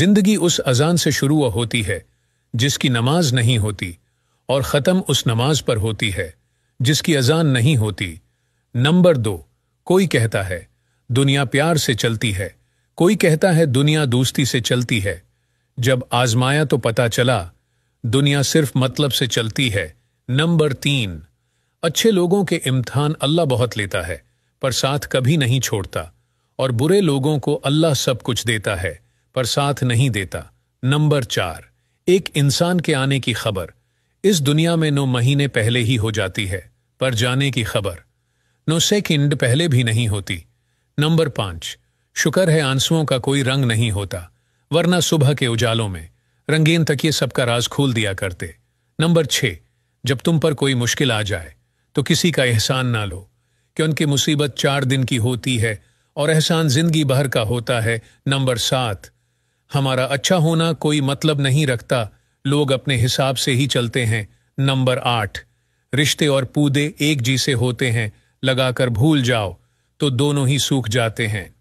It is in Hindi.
जिंदगी उस अजान से शुरू होती है जिसकी नमाज नहीं होती और ख़त्म उस नमाज पर होती है जिसकी अजान नहीं होती नंबर दो कोई कहता है दुनिया प्यार से चलती है कोई कहता है दुनिया दोस्ती से चलती है जब आजमाया तो पता चला दुनिया सिर्फ मतलब से चलती है नंबर तीन अच्छे लोगों के इम्तहान अल्लाह बहुत लेता है पर साथ कभी नहीं छोड़ता और बुरे लोगों को अल्लाह सब कुछ देता है पर साथ नहीं देता नंबर चार एक इंसान के आने की खबर इस दुनिया में नौ महीने पहले ही हो जाती है पर जाने की खबर नो सेकंड पहले भी नहीं होती नंबर पांच शुक्र है आंसुओं का कोई रंग नहीं होता वरना सुबह के उजालों में रंगीन तक ये सबका राज खोल दिया करते नंबर छः जब तुम पर कोई मुश्किल आ जाए तो किसी का एहसान ना लो कि उनकी मुसीबत चार दिन की होती है और एहसान जिंदगी भर का होता है नंबर सात हमारा अच्छा होना कोई मतलब नहीं रखता लोग अपने हिसाब से ही चलते हैं नंबर आठ रिश्ते और पूदे एक जी से होते हैं लगाकर भूल जाओ तो दोनों ही सूख जाते हैं